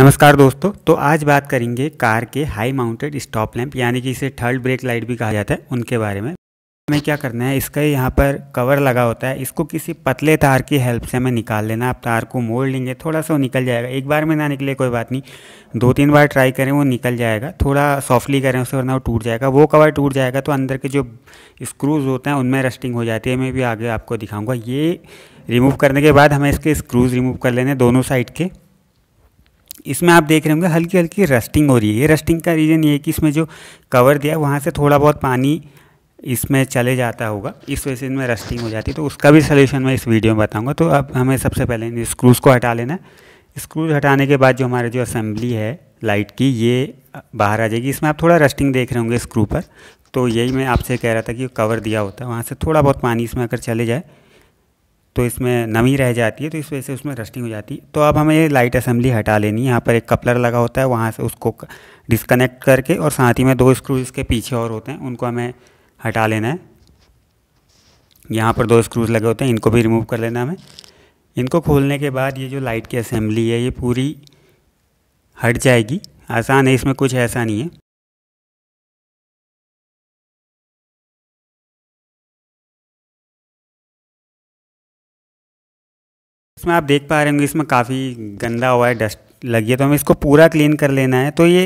नमस्कार दोस्तों तो आज बात करेंगे कार के हाई माउंटेड स्टॉप लैंप यानी कि इसे थर्ड ब्रेक लाइट भी कहा जाता है उनके बारे में हमें क्या करना है इसका यहाँ पर कवर लगा होता है इसको किसी पतले तार की हेल्प से हमें निकाल लेना आप तार को मोड़ लेंगे थोड़ा सा वो निकल जाएगा एक बार में ना निकले कोई बात नहीं दो तीन बार ट्राई करें वो निकल जाएगा थोड़ा सॉफ्टली करें उससे वरना वो टूट जाएगा वो कवर टूट जाएगा तो अंदर के जो स्क्रूज़ होते हैं उनमें रस्टिंग हो जाती है मैं भी आगे आपको दिखाऊँगा ये रिमूव करने के बाद हमें इसके स्क्रूज़ रिमूव कर लेने दोनों साइड के इसमें आप देख रहे होंगे हल्की हल्की रस्टिंग हो रही है ये रस्टिंग का रीज़न ये है कि इसमें जो कवर दिया है वहाँ से थोड़ा बहुत पानी इसमें चले जाता होगा इस वजह से इनमें रस्टिंग हो जाती है तो उसका भी सलूशन मैं इस वीडियो में बताऊँगा तो अब हमें सबसे पहले इन स्क्रूज़ को हटा लेना स्क्रूज हटाने के बाद जो हमारे जो असेंबली है लाइट की ये बाहर आ जाएगी इसमें आप थोड़ा रस्टिंग देख रहे होंगे स्क्रू पर तो यही मैं आपसे कह रहा था कि कवर दिया होता है वहाँ से थोड़ा बहुत पानी इसमें अगर चले जाए तो इसमें नमी रह जाती है तो इस वजह से उसमें रस्टिंग हो जाती है तो अब हमें ये लाइट असेंबली हटा लेनी है यहाँ पर एक कपलर लगा होता है वहाँ से उसको डिसकनेक्ट करके और साथ ही में दो स्क्रू इसके पीछे और होते हैं उनको हमें हटा लेना है यहाँ पर दो स्क्रूज लगे होते हैं इनको भी रिमूव कर लेना हमें इनको खोलने के बाद ये जो लाइट की असेंबली है ये पूरी हट जाएगी आसान है इसमें कुछ ऐसा नहीं है इसमें आप देख पा रहे होंगे इसमें काफ़ी गंदा हुआ है डस्ट लगी है तो हमें इसको पूरा क्लीन कर लेना है तो ये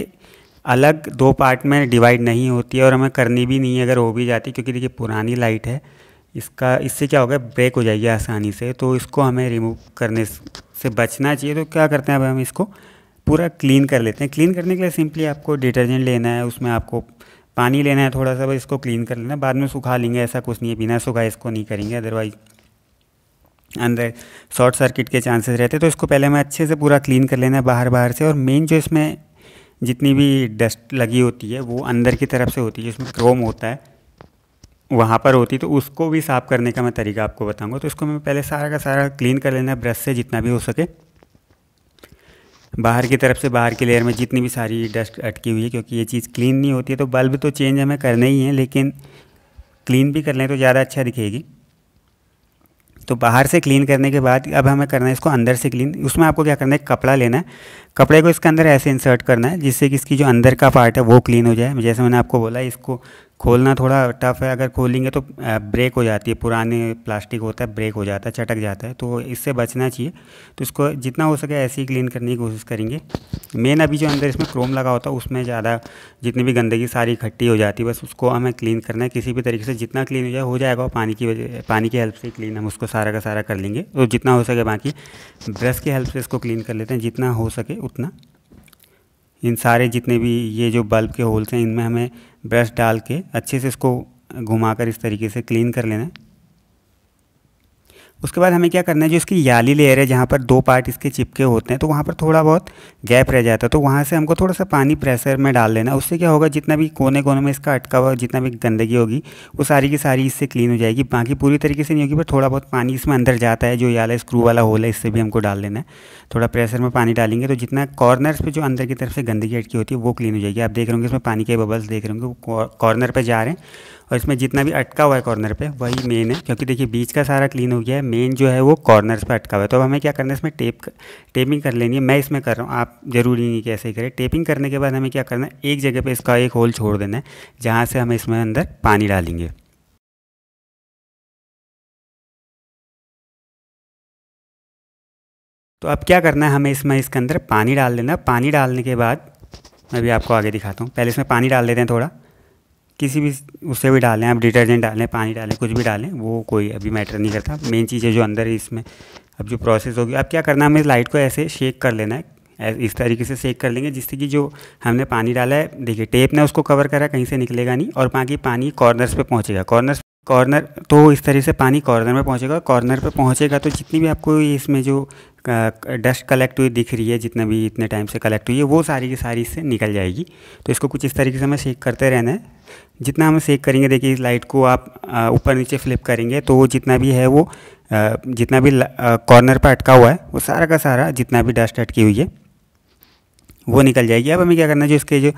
अलग दो पार्ट में डिवाइड नहीं होती है और हमें करनी भी नहीं है अगर हो भी जाती क्योंकि देखिए पुरानी लाइट है इसका इससे क्या होगा ब्रेक हो जाएगी आसानी से तो इसको हमें रिमूव करने से बचना चाहिए तो क्या करते हैं अब हम इसको पूरा क्लीन कर लेते हैं क्लीन करने के लिए सिंपली आपको डिटर्जेंट लेना है उसमें आपको पानी लेना है थोड़ा सा बस इसको क्लीन कर लेना है बाद में सुखा लेंगे ऐसा कुछ नहीं है बिना सुखा इसको नहीं करेंगे अदरवाइज़ अंदर शॉर्ट सर्किट के चांसेस रहते तो इसको पहले हमें अच्छे से पूरा क्लीन कर लेना है बाहर बाहर से और मेन जो इसमें जितनी भी डस्ट लगी होती है वो अंदर की तरफ से होती है जिसमें क्रोम होता है वहाँ पर होती तो उसको भी साफ़ करने का मैं तरीका आपको बताऊँगा तो इसको मैं पहले सारा का सारा क्लीन कर लेना है ब्रश से जितना भी हो सके बाहर की तरफ से बाहर की लेयर में जितनी भी सारी डस्ट अटकी हुई है क्योंकि ये चीज़ क्लीन नहीं होती है तो बल्ब तो चेंज हमें करना ही है लेकिन क्लीन भी कर लें तो ज़्यादा अच्छा दिखेगी तो बाहर से क्लीन करने के बाद अब हमें करना है इसको अंदर से क्लीन उसमें आपको क्या करना है कपड़ा लेना है कपड़े को इसके अंदर ऐसे इंसर्ट करना है जिससे कि इसकी जो अंदर का पार्ट है वो क्लीन हो जाए जैसे मैंने आपको बोला इसको खोलना थोड़ा टफ है अगर खोलेंगे तो ब्रेक हो जाती है पुराने प्लास्टिक होता है ब्रेक हो जाता है चटक जाता है तो इससे बचना चाहिए तो इसको जितना हो सके ऐसे ही क्लीन करने की कोशिश करेंगे मेन अभी जो अंदर इसमें क्रोम लगा होता है उसमें ज़्यादा जितनी भी गंदगी सारी इकट्ठी हो जाती है बस उसको हमें क्लीन करना है किसी भी तरीके से जितना क्लीन हो जाए हो जाएगा पानी की वजह पानी की हेल्प से क्लीन हम उसको सारा का सारा कर लेंगे तो जितना हो सके बाकी ब्रश की हेल्प से इसको क्लीन कर लेते हैं जितना हो सके उतना इन सारे जितने भी ये जो बल्ब के होल्स हैं इनमें हमें ब्रश डाल के अच्छे से इसको घुमाकर इस तरीके से क्लीन कर लेना है उसके बाद हमें क्या करना है जो इसकी याली लेयर है जहाँ पर दो पार्ट इसके चिपके होते हैं तो वहाँ पर थोड़ा बहुत गैप रह जाता है तो वहाँ से हमको थोड़ा सा पानी प्रेशर में डाल देना उससे क्या होगा जितना भी कोने कोने में इसका अटका हुआ जितना भी गंदगी होगी वो सारी की सारी इससे क्लीन हो जाएगी बाकी पूरी तरीके से नहीं होगी पर थोड़ा बहुत पानी इसमें अंदर जाता है जो याला स्क्रू वाला होल है इससे भी हमको डाल देना है थोड़ा प्रेशर में पानी डालेंगे तो जितना कॉर्नर्स पर जो अंदर की तरफ से गंदगी अटकी होती है वो क्लीन हो जाएगी आप देख रहे होंगे इसमें पानी के बबल्स देख रहे होंगे वो कॉर्नर पर जा रहे हैं और इसमें जितना भी अटका हुआ है कॉर्नर पे वही मेन है क्योंकि देखिए बीच का सारा क्लीन हो गया है मेन जो है वो कॉर्नर्स पे अटका हुआ है तो अब हमें क्या करना है इसमें टेप टेपिंग कर लेनी है मैं इसमें कर रहा हूँ आप ज़रूरी नहीं कि ऐसे ही करें टेपिंग करने के बाद हमें क्या करना है एक जगह पर इसका एक होल छोड़ देना है जहाँ से हम इसमें अंदर पानी डालेंगे तो अब क्या करना है हमें इसमें इसके अंदर पानी डाल देना पानी डालने के बाद मैं भी आपको आगे दिखाता हूँ पहले इसमें पानी डाल देते हैं थोड़ा किसी भी उससे भी डालें आप डिटर्जेंट डालें पानी डालें कुछ भी डालें वो कोई अभी मैटर नहीं करता मेन चीज़ है जो अंदर है इसमें अब जो प्रोसेस होगी अब क्या करना है हमें लाइट को ऐसे शेक कर लेना है इस तरीके से सेक कर लेंगे जिससे कि जो हमने पानी डाला है देखिए टेप ने उसको कवर करा कहीं से निकलेगा नहीं और बाकी पानी कॉर्नर्स पे पहुंचेगा कॉर्नर्स कॉर्नर तो इस तरह से पानी कॉर्नर में पहुंचेगा कॉर्नर पे पहुंचेगा तो जितनी भी आपको इसमें जो डस्ट कलेक्ट हुई दिख रही है जितना भी इतने टाइम से कलेक्ट हुई है वो सारी की सारी इससे निकल जाएगी तो इसको कुछ इस तरीके से हमें सेक करते रहना है जितना हम सेक करेंगे देखिए इस लाइट को आप ऊपर नीचे फ्लिप करेंगे तो जितना भी है वो जितना भी कॉर्नर पर अटका हुआ है वो सारा का सारा जितना भी डस्ट अटकी हुई है वो निकल जाएगी अब हमें क्या करना है जो इसके जो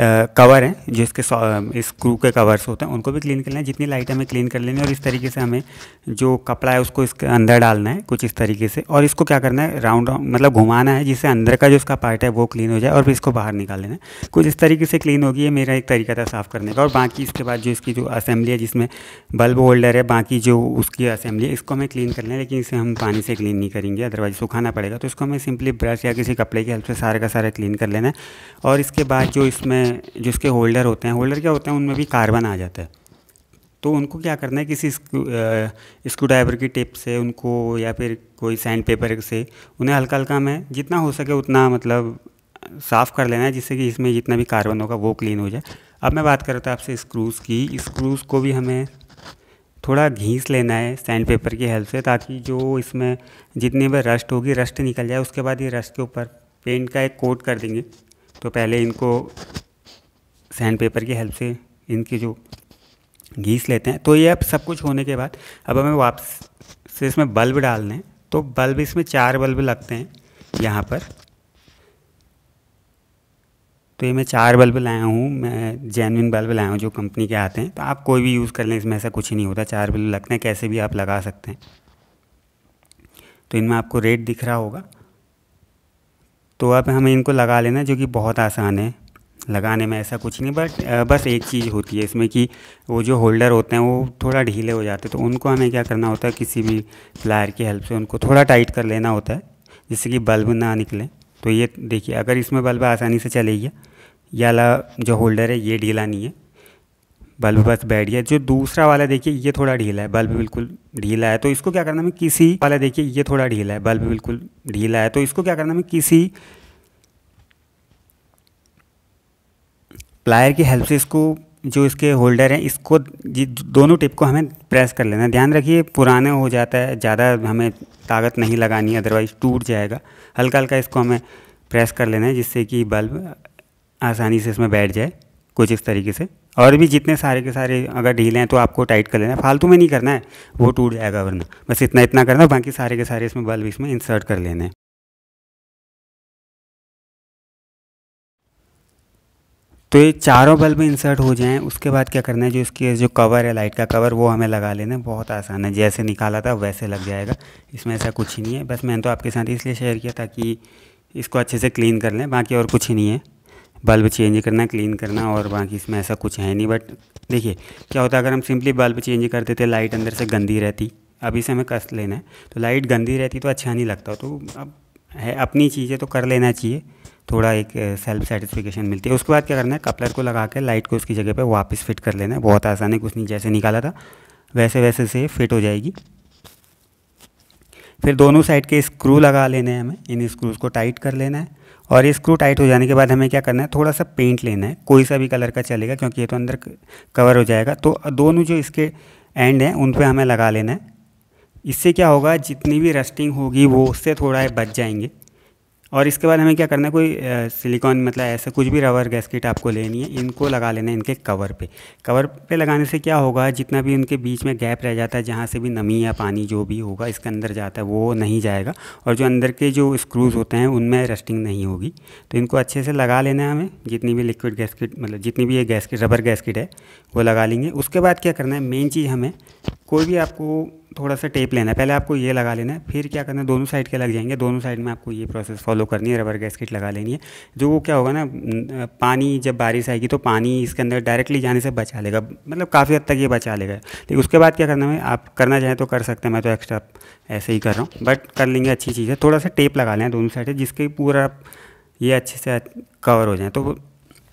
कवर हैं जिसके स्क्रू के कवर्स होते हैं उनको भी क्लीन कर है जितनी लाइट हमें क्लीन कर लेनी है और इस तरीके से हमें जो कपड़ा है उसको इसके अंदर डालना है कुछ इस तरीके से और इसको क्या करना है राउंड राउंड मतलब घुमाना है जिससे अंदर का जो इसका पार्ट है वो क्लीन हो जाए और फिर इसको बाहर निकाल लेना है कुछ इस तरीके से क्लीन होगी ये मेरा एक तरीका था साफ़ करने का और बाकी इसके बाद जो इसकी जो असेंबली है जिसमें बल्ब होल्डर है बाकी जो उसकी असेंबली है इसको हमें क्लीन कर लें लेकिन इसे हम पानी से क्लीन नहीं करेंगे अदरवाइज सुखाना पड़ेगा तो इसको हमें सिंपली ब्रश या किसी कपड़े की हेल्प से सारे का सारा क्लीन कर लेना है और इसके बाद जो इसमें जिसके होल्डर होते हैं होल्डर क्या होते हैं उनमें भी कार्बन आ जाता है तो उनको क्या करना है किसी स्क्रू ड्राइवर की टिप से उनको या फिर कोई सैंड पेपर से उन्हें हल्का हल्का हमें जितना हो सके उतना मतलब साफ़ कर लेना है जिससे कि इसमें जितना भी कार्बन होगा वो क्लीन हो जाए अब मैं बात कर रहा था आपसे स्क्रूज़ की स्क्रूज़ को भी हमें थोड़ा घीस लेना है सैंड पेपर की हेल्प से ताकि जो इसमें जितनी भी रस्ट होगी रस्ट निकल जाए उसके बाद ये रस्ट के ऊपर पेंट का एक कोट कर देंगे तो पहले इनको सैंड पेपर की हेल्प से इनके जो घीस लेते हैं तो ये अब सब कुछ होने के बाद अब हमें वापस से इसमें बल्ब डाल दें तो बल्ब इसमें चार बल्ब लगते हैं यहाँ पर तो ये मैं चार बल्ब लाया हूँ मैं जेनविन बल्ब लाया हूँ जो कंपनी के आते हैं तो आप कोई भी यूज़ कर लें इसमें ऐसा कुछ नहीं होता चार बल्ब लगते हैं कैसे भी आप लगा सकते हैं तो इनमें आपको रेट दिख रहा होगा तो अब हमें इनको लगा लेना जो कि बहुत आसान है लगाने में ऐसा कुछ नहीं बट बस एक चीज़ होती है इसमें कि वो जो होल्डर होते हैं वो थोड़ा ढीले हो जाते हैं तो उनको हमें क्या करना होता है किसी भी प्लायर की हेल्प से उनको थोड़ा टाइट कर लेना होता है जिससे कि बल्ब ना निकले तो ये देखिए अगर इसमें बल्ब आसानी से चले गया या जो होल्डर है ये ढीला नहीं है बल्ब बस बैठ गया जो दूसरा वाला देखिए ये थोड़ा ढीला है बल्ब बिल्कुल ढीला है तो इसको क्या करना है किसी वाला देखिए ये थोड़ा ढीला है बल्ब बिल्कुल ढीला है तो इसको क्या करना है किसी प्लायर की हेल्प से इसको जो इसके होल्डर हैं इसको दोनों टिप को हमें प्रेस कर लेना है ध्यान रखिए पुराने हो जाता है ज़्यादा हमें ताकत नहीं लगानी है अदरवाइज़ टूट जाएगा हल्का हल्का इसको हमें प्रेस कर लेना है जिससे कि बल्ब आसानी से इसमें बैठ जाए कुछ इस तरीके से और भी जितने सारे के सारे अगर ढीले हैं तो आपको टाइट कर लेना है फालतू में नहीं करना है वो टूट जाएगा वरना बस इतना इतना करना बाकी सारे के सारे इसमें बल्ब इसमें इंसर्ट कर लेना है तो ये चारों बल्ब इंसर्ट हो जाएं उसके बाद क्या करना है जो इसकी जो कवर है लाइट का कवर वो हमें लगा लेना है बहुत आसान है जैसे निकाला था वैसे लग जाएगा इसमें ऐसा कुछ ही नहीं है बस मैंने तो आपके साथ इसलिए शेयर किया ताकि इसको अच्छे से क्लीन कर लें बाकी और कुछ ही नहीं है बल्ब चेंज करना क्लीन करना और बाकी इसमें ऐसा कुछ है नहीं बट देखिए क्या होता है अगर हम सिंपली बल्ब चेंज कर देते लाइट अंदर से गंदी रहती अभी से हमें कस लेना है तो लाइट गंदी रहती तो अच्छा नहीं लगता तो अब है अपनी चीज़ें तो कर लेना चाहिए थोड़ा एक सेल्फ सेटिस्फिकेशन मिलती है उसके बाद क्या करना है कपलर को लगा के लाइट को उसकी जगह पे वापस फिट कर लेना है बहुत आसान है कुछ नहीं जैसे निकाला था वैसे वैसे से फिट हो जाएगी फिर दोनों साइड के स्क्रू लगा लेने हैं हमें इन स्क्रूज़ को टाइट कर लेना है और ये स्क्रू टाइट हो जाने के बाद हमें क्या करना है थोड़ा सा पेंट लेना है कोई सा भी कलर का चलेगा क्योंकि ये तो अंदर कवर हो जाएगा तो दोनों जो इसके एंड हैं उन पर हमें लगा लेना है इससे क्या होगा जितनी भी रस्टिंग होगी वो उससे थोड़ा बच जाएंगे और इसके बाद हमें क्या करना है कोई सिलिकॉन मतलब ऐसे कुछ भी रबर गैसकेट आपको लेनी है इनको लगा लेना है इनके कवर पे कवर पे लगाने से क्या होगा जितना भी उनके बीच में गैप रह जाता है जहाँ से भी नमी या पानी जो भी होगा इसके अंदर जाता है वो नहीं जाएगा और जो अंदर के जो स्क्रूज़ होते हैं उनमें रस्टिंग नहीं होगी तो इनको अच्छे से लगा लेना है हमें जितनी भी लिक्विड गैसकिट मतलब जितनी भी ये गैसकिट रबर गैसकिट है वो लगा लेंगे उसके बाद क्या करना है मेन चीज़ हमें कोई भी आपको थोड़ा सा टेप लेना है पहले आपको ये लगा लेना है फिर क्या करना है दोनों साइड के लग जाएंगे दोनों साइड में आपको ये प्रोसेस फॉलो करनी है रबर गैसकेट लगा लेनी है जो वो क्या होगा ना पानी जब बारिश आएगी तो पानी इसके अंदर डायरेक्टली जाने से बचा लेगा मतलब काफ़ी हद तक ये बचा लेगा लेकिन उसके बाद क्या करना है आप करना चाहें तो कर सकते हैं मैं तो एक्स्ट्रा ऐसे ही कर रहा हूँ बट कर लेंगे अच्छी चीज़ है थोड़ा सा टेप लगा लें दोनों साइड जिसके पूरा ये अच्छे से कवर हो जाए तो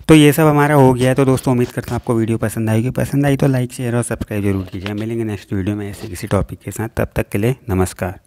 तो ये सब हमारा हो गया तो दोस्तों उम्मीद करता हूँ आपको वीडियो पसंद आएगी पसंद आई तो लाइक शेयर और सब्सक्राइब जरूर कीजिए मिलेंगे नेक्स्ट वीडियो में ऐसे किसी टॉपिक के साथ तब तक के लिए नमस्कार